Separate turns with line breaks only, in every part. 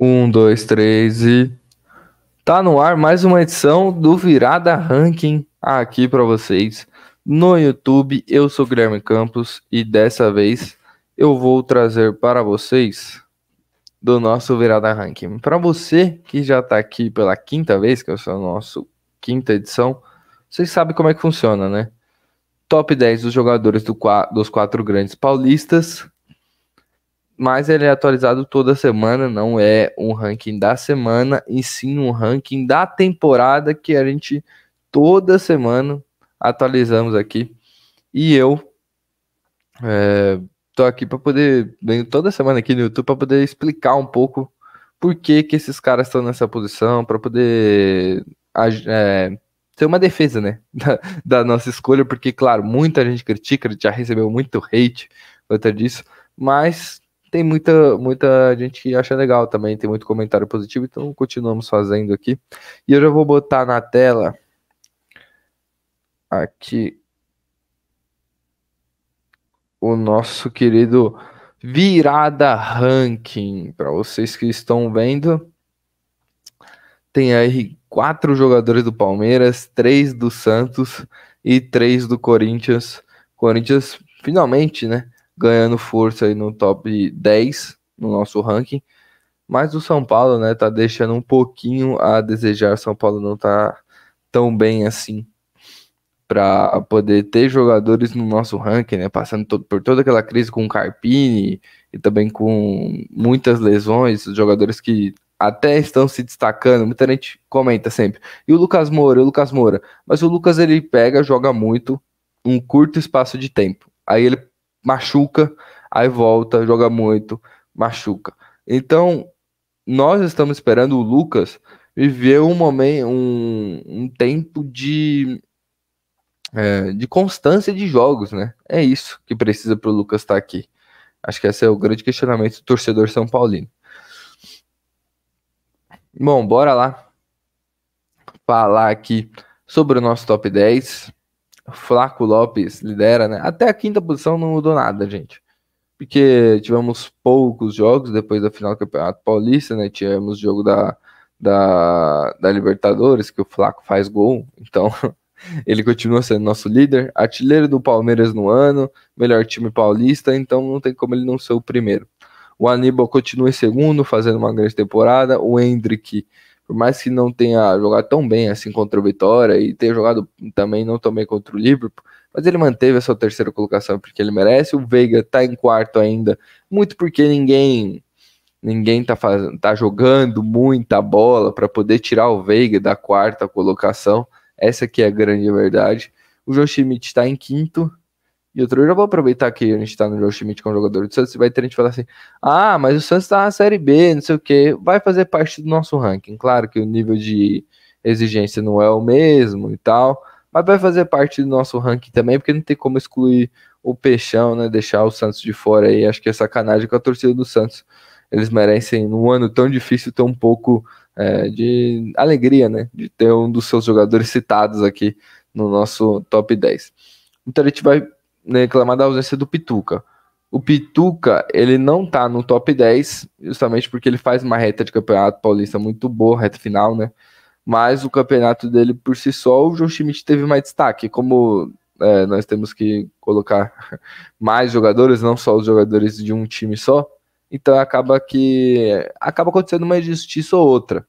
Um, dois, três e. Tá no ar mais uma edição do Virada Ranking aqui para vocês no YouTube. Eu sou Guilherme Campos e dessa vez eu vou trazer para vocês do nosso Virada Ranking. Para você que já tá aqui pela quinta vez, que é o nosso quinta edição, vocês sabem como é que funciona, né? Top 10 dos jogadores do, dos quatro grandes paulistas mas ele é atualizado toda semana, não é um ranking da semana, e sim um ranking da temporada que a gente toda semana atualizamos aqui. E eu é, tô aqui para poder, venho toda semana aqui no YouTube para poder explicar um pouco por que, que esses caras estão nessa posição, para poder é, ter uma defesa, né, da, da, nossa escolha, porque, claro, muita gente critica, já recebeu muito hate quanto disso, mas tem muita, muita gente acha legal também, tem muito comentário positivo, então continuamos fazendo aqui. E eu já vou botar na tela aqui o nosso querido virada ranking para vocês que estão vendo. Tem aí quatro jogadores do Palmeiras, três do Santos e três do Corinthians. Corinthians finalmente, né? ganhando força aí no top 10 no nosso ranking. Mas o São Paulo, né, tá deixando um pouquinho a desejar. O São Paulo não tá tão bem assim para poder ter jogadores no nosso ranking, né, passando por toda aquela crise com o Carpini e também com muitas lesões, jogadores que até estão se destacando, muita gente comenta sempre. E o Lucas Moura, o Lucas Moura, mas o Lucas ele pega, joga muito um curto espaço de tempo. Aí ele machuca, aí volta, joga muito, machuca. Então, nós estamos esperando o Lucas viver um momento, um, um tempo de, é, de constância de jogos, né? É isso que precisa para o Lucas estar tá aqui. Acho que esse é o grande questionamento do torcedor São Paulino. Bom, bora lá falar aqui sobre o nosso top 10. Flaco Lopes lidera, né? Até a quinta posição não mudou nada, gente. Porque tivemos poucos jogos depois da final do Campeonato Paulista, né? Tivemos jogo da, da, da Libertadores, que o Flaco faz gol, então ele continua sendo nosso líder, artilheiro do Palmeiras no ano, melhor time paulista, então não tem como ele não ser o primeiro. O Aníbal continua em segundo, fazendo uma grande temporada. O Hendrick por mais que não tenha jogado tão bem assim contra o Vitória e tenha jogado também não tão bem contra o Liverpool, mas ele manteve a sua terceira colocação porque ele merece. O Veiga tá em quarto ainda, muito porque ninguém ninguém tá, fazendo tá jogando muita bola para poder tirar o Veiga da quarta colocação. Essa aqui é a grande verdade. O Schmidt está em quinto, e outro, eu já vou aproveitar que a gente tá no Joe Schmidt com o jogador do Santos e vai ter a gente falar assim: ah, mas o Santos tá na Série B, não sei o quê, vai fazer parte do nosso ranking. Claro que o nível de exigência não é o mesmo e tal, mas vai fazer parte do nosso ranking também, porque não tem como excluir o Peixão, né? Deixar o Santos de fora aí. Acho que é sacanagem com a torcida do Santos. Eles merecem, num ano tão difícil, tão pouco é, de alegria, né? De ter um dos seus jogadores citados aqui no nosso top 10. Então a gente vai né, reclamar da ausência do Pituca. O Pituca, ele não tá no top 10, justamente porque ele faz uma reta de campeonato paulista muito boa, reta final, né? Mas o campeonato dele por si só, o João Schmidt teve mais destaque. Como é, nós temos que colocar mais jogadores, não só os jogadores de um time só, então acaba que acaba acontecendo uma injustiça ou outra.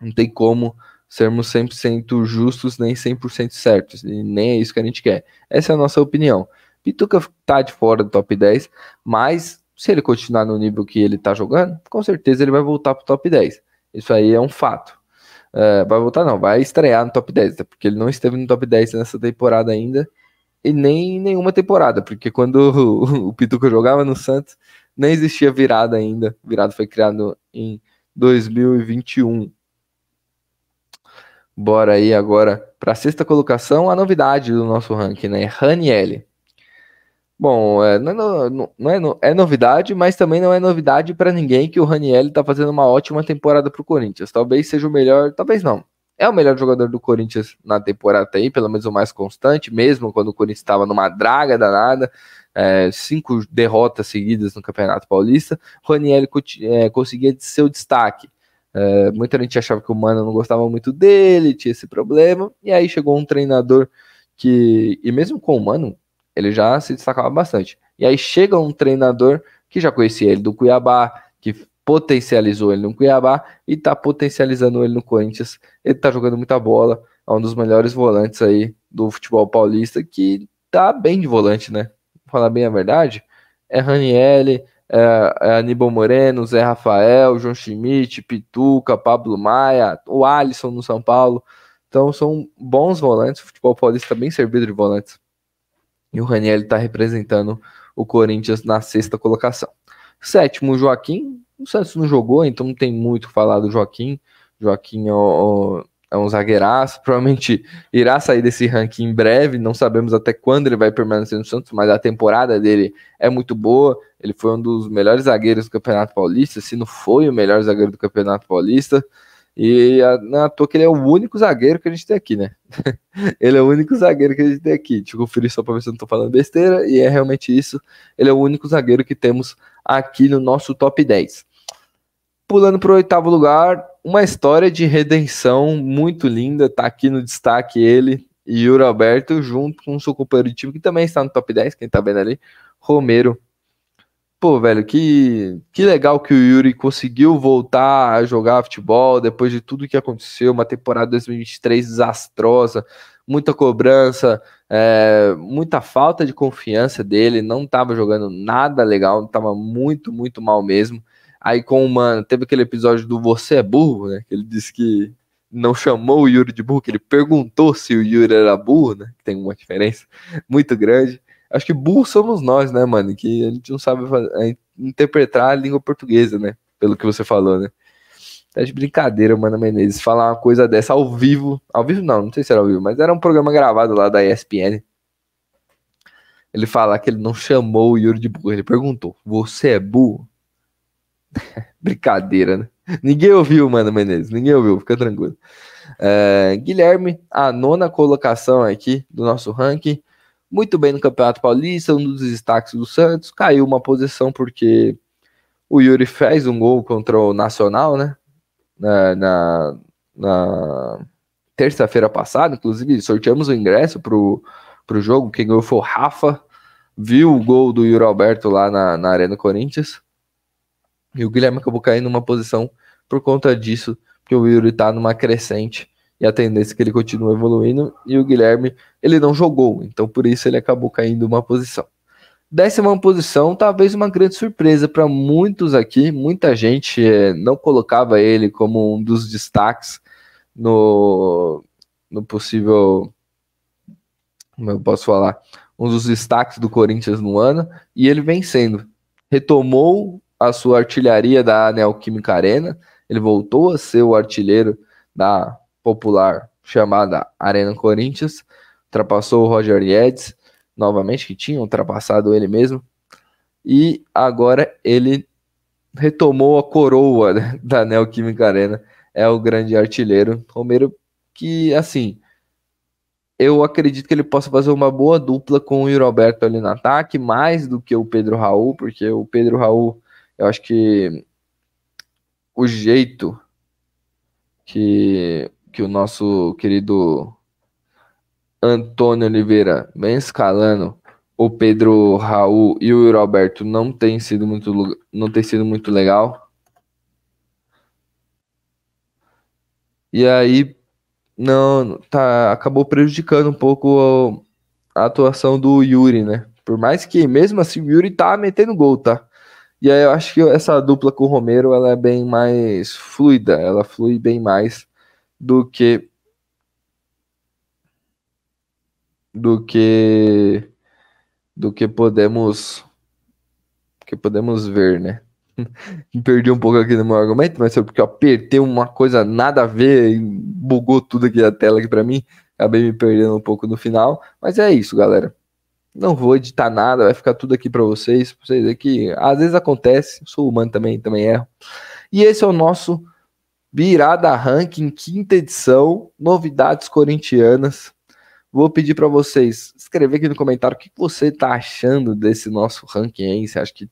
Não tem como sermos 100% justos nem 100% certos, e nem é isso que a gente quer. Essa é a nossa opinião. Pituca tá de fora do top 10, mas se ele continuar no nível que ele tá jogando, com certeza ele vai voltar pro top 10. Isso aí é um fato. Uh, vai voltar não, vai estrear no top 10, porque ele não esteve no top 10 nessa temporada ainda, e nem nenhuma temporada, porque quando o, o Pituca jogava no Santos, nem existia virada ainda. Virada foi criado em 2021. Bora aí agora para a sexta colocação, a novidade do nosso ranking, né? Raniel. Bom, é, não, é, no, não é, no, é, novidade, mas também não é novidade para ninguém que o Raniel está fazendo uma ótima temporada para o Corinthians. Talvez seja o melhor, talvez não. É o melhor jogador do Corinthians na temporada aí, pelo menos o mais constante, mesmo quando o Corinthians estava numa draga danada, é, cinco derrotas seguidas no Campeonato Paulista, Raniel é, conseguia seu destaque. É, muita gente achava que o Mano não gostava muito dele, tinha esse problema. E aí chegou um treinador que, e mesmo com o Mano, ele já se destacava bastante. E aí chega um treinador que já conhecia ele do Cuiabá, que potencializou ele no Cuiabá e tá potencializando ele no Corinthians. Ele tá jogando muita bola, é um dos melhores volantes aí do futebol paulista, que tá bem de volante, né? Vou falar bem a verdade, é Ranielli, é, é, Aníbal Moreno, Zé Rafael, João Schmidt, Pituca, Pablo Maia, o Alisson no São Paulo. Então são bons volantes, o futebol paulista tá bem servido de volantes. E o Raniel está representando o Corinthians na sexta colocação. Sétimo, Joaquim. O Santos não jogou, então não tem muito o que falar do Joaquim. Joaquim é, é um zagueiraço, provavelmente irá sair desse ranking em breve. Não sabemos até quando ele vai permanecer no Santos, mas a temporada dele é muito boa. Ele foi um dos melhores zagueiros do Campeonato Paulista, se não foi o melhor zagueiro do Campeonato Paulista. E na é toa que ele é o único zagueiro que a gente tem aqui, né? ele é o único zagueiro que a gente tem aqui. Deixa eu conferir só para ver se eu não estou falando besteira. E é realmente isso. Ele é o único zagueiro que temos aqui no nosso top 10. Pulando para o oitavo lugar, uma história de redenção muito linda. Tá aqui no destaque ele e Yuri Alberto, junto com seu companheiro de time, que também está no top 10, quem tá vendo ali, Romero pô, velho, que, que legal que o Yuri conseguiu voltar a jogar futebol depois de tudo que aconteceu, uma temporada 2023 desastrosa, muita cobrança, é, muita falta de confiança dele, não estava jogando nada legal, estava muito, muito mal mesmo. Aí com o Mano, teve aquele episódio do Você é Burro, né, que ele disse que não chamou o Yuri de burro, que ele perguntou se o Yuri era burro, né, que tem uma diferença muito grande. Acho que burro somos nós, né, mano? Que a gente não sabe fazer, interpretar a língua portuguesa, né? Pelo que você falou, né? Tá de brincadeira, mano Menezes, falar uma coisa dessa ao vivo. Ao vivo não, não sei se era ao vivo, mas era um programa gravado lá da ESPN. Ele falar que ele não chamou o Yuri de burro. Ele perguntou: Você é burro? brincadeira, né? Ninguém ouviu, mano Menezes, ninguém ouviu, fica tranquilo. É, Guilherme, a nona colocação aqui do nosso ranking muito bem no Campeonato Paulista, um dos destaques do Santos, caiu uma posição porque o Yuri fez um gol contra o Nacional, né? Na, na, na terça-feira passada, inclusive, sorteamos o ingresso pro, pro jogo, quem ganhou foi o Rafa, viu o gol do Yuri Alberto lá na, na Arena Corinthians, e o Guilherme acabou caindo numa posição por conta disso, porque o Yuri tá numa crescente, e a tendência é que ele continue evoluindo. E o Guilherme, ele não jogou, então por isso ele acabou caindo uma posição. Décima posição, talvez uma grande surpresa para muitos aqui. Muita gente é, não colocava ele como um dos destaques no, no possível. Como eu posso falar? Um dos destaques do Corinthians no ano. E ele vem sendo. Retomou a sua artilharia da Neoquímica Arena. Ele voltou a ser o artilheiro da popular chamada Arena Corinthians, ultrapassou o Roger Yedes, novamente, que tinha ultrapassado ele mesmo, e agora ele retomou a coroa da Neoquímica Arena, é o grande artilheiro, Romero, que assim, eu acredito que ele possa fazer uma boa dupla com o Roberto ali no ataque, mais do que o Pedro Raul, porque o Pedro Raul, eu acho que o jeito que que o nosso querido Antônio Oliveira vem escalando o Pedro Raul e o Roberto não tem sido muito não tem sido muito legal. E aí não tá acabou prejudicando um pouco a atuação do Yuri, né? Por mais que mesmo assim o Yuri tá metendo gol, tá? E aí eu acho que essa dupla com o Romero ela é bem mais fluida, ela flui bem mais do que do que do que podemos que podemos ver, né? Perdi um pouco aqui no meu argumento, mas foi porque eu apertei uma coisa nada a ver e bugou tudo aqui da tela aqui para mim. Acabei me perdendo um pouco no final, mas é isso, galera. Não vou editar nada, vai ficar tudo aqui para vocês, pra vocês verem que às vezes acontece, sou humano também, também erro. E esse é o nosso Birada Ranking, quinta edição, novidades corintianas. Vou pedir para vocês escrever aqui no comentário o que você está achando desse nosso ranking aí. Você acha que,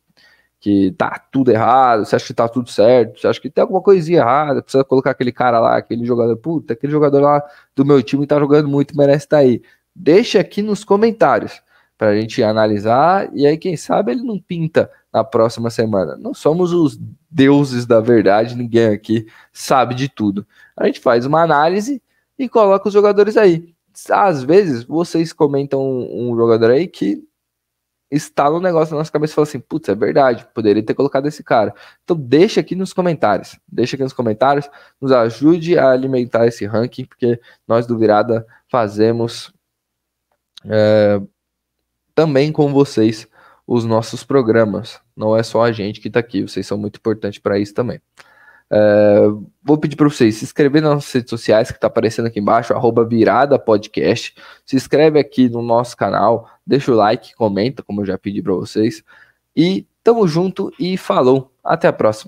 que tá tudo errado? Você acha que tá tudo certo? Você acha que tem alguma coisinha errada? Precisa colocar aquele cara lá, aquele jogador. Puta, aquele jogador lá do meu time tá jogando muito, merece estar tá aí. Deixa aqui nos comentários para a gente analisar e aí quem sabe ele não pinta na próxima semana. Não somos os deuses da verdade, ninguém aqui sabe de tudo. A gente faz uma análise e coloca os jogadores aí. Às vezes vocês comentam um, jogador aí que está no negócio na nossa cabeça e fala assim: putz, é verdade, poderia ter colocado esse cara. Então deixa aqui nos comentários. Deixa aqui nos comentários, nos ajude a alimentar esse ranking, porque nós do Virada fazemos. É, também com vocês os nossos programas. Não é só a gente que está aqui, vocês são muito importantes para isso também. É, vou pedir para vocês se inscrever nas nossas redes sociais que está aparecendo aqui embaixo, arroba virada podcast. Se inscreve aqui no nosso canal, deixa o like, comenta, como eu já pedi para vocês. E tamo junto e falou. Até a próxima.